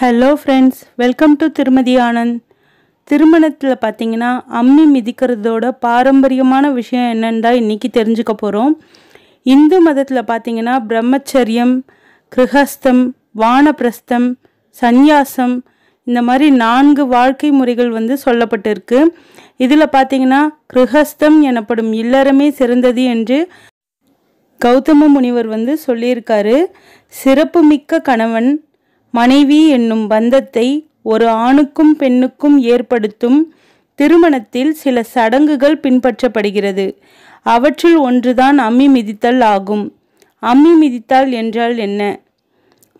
hello friends welcome to திருமதி ஆனந்த் திருமணத்தில் பார்த்தீங்கன்னா அம்மி மிதிக்கிறதோட பாரம்பரியமான விஷயம் என்னன்னு தான் இன்றைக்கி தெரிஞ்சுக்க போகிறோம் இந்து மதத்தில் பார்த்தீங்கன்னா பிரம்மச்சரியம் கிரகஸ்தம் வானப்பிரஸ்தம் சந்நியாசம் இந்த மாதிரி நான்கு வாழ்க்கை முறைகள் வந்து சொல்லப்பட்டிருக்கு இதில் பார்த்தீங்கன்னா கிரகஸ்தம் எனப்படும் இல்லறமே சிறந்தது என்று கௌதம முனிவர் வந்து சொல்லியிருக்காரு சிறப்புமிக்க கணவன் மனைவி என்னும் பந்தத்தை ஒரு ஆணுக்கும் பெண்ணுக்கும் ஏற்படுத்தும் திருமணத்தில் சில சடங்குகள் பின்பற்றப்படுகிறது அவற்றில் ஒன்றுதான் அம்மி மிதித்தல் ஆகும் அம்மி மிதித்தல் என்றால் என்ன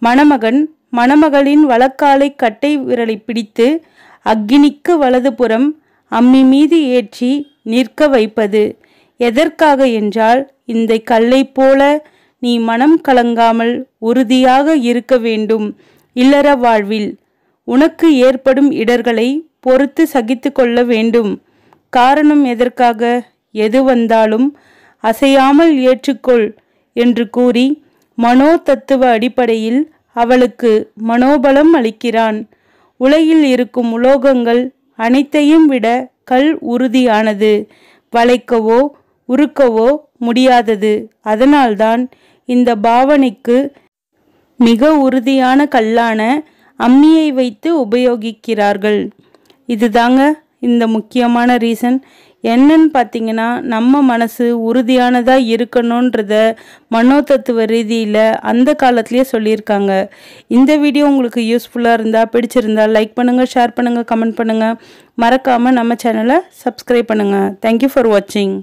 மணமகன் மணமகளின் வழக்காலை கட்டை விரலை பிடித்து அக்னிக்கு வலதுபுறம் அம்மி மீது ஏற்றி நிற்க வைப்பது எதற்காக என்றால் இந்த கல்லை போல நீ மனம் கலங்காமல் உறுதியாக இருக்க வேண்டும் இல்லற வாழ்வில் உனக்கு ஏற்படும் இடர்களை பொறுத்து சகித்து கொள்ள வேண்டும் காரணம் எதற்காக எது வந்தாலும் அசையாமல் ஏற்றுக்கொள் என்று கூறி மனோ தத்துவ அடிப்படையில் அவளுக்கு மனோபலம் அளிக்கிறான் உலகில் இருக்கும் உலோகங்கள் அனைத்தையும் விட கல் உறுதியானது வளைக்கவோ உருக்கவோ முடியாதது அதனால்தான் இந்த பாவனைக்கு மிக உறுதியான கல்லான அம்மியை வைத்து உபயோகிக்கிறார்கள் இது தாங்க இந்த முக்கியமான ரீசன் என்னன்னு பார்த்தீங்கன்னா நம்ம மனசு உறுதியானதாக இருக்கணுன்றத மனோதத்துவ ரீதியில் அந்த காலத்துலேயே சொல்லியிருக்காங்க இந்த வீடியோ உங்களுக்கு யூஸ்ஃபுல்லாக இருந்தால் பிடிச்சிருந்தா லைக் பண்ணுங்கள் ஷேர் பண்ணுங்கள் கமெண்ட் பண்ணுங்கள் மறக்காமல் நம்ம சேனலை சப்ஸ்கிரைப் பண்ணுங்கள் தேங்க்யூ ஃபார் வாட்சிங்